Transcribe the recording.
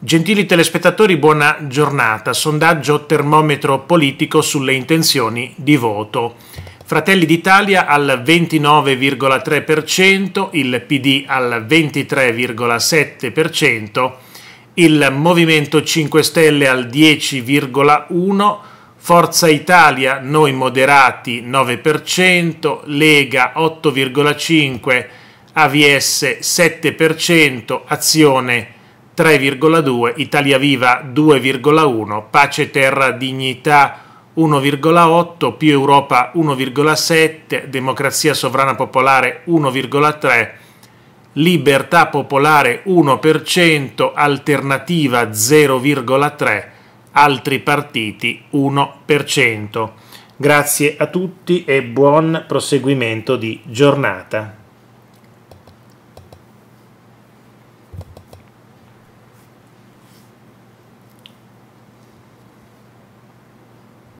Gentili telespettatori, buona giornata. Sondaggio termometro politico sulle intenzioni di voto. Fratelli d'Italia al 29,3%, il PD al 23,7%, il Movimento 5 Stelle al 10,1%, Forza Italia, noi moderati 9%, Lega 8,5%, AVS 7%, Azione 8%. 3,2, Italia Viva 2,1, Pace Terra Dignità 1,8, più Europa 1,7, Democrazia Sovrana Popolare 1,3, Libertà Popolare 1%, Alternativa 0,3, altri partiti 1%. Grazie a tutti e buon proseguimento di giornata.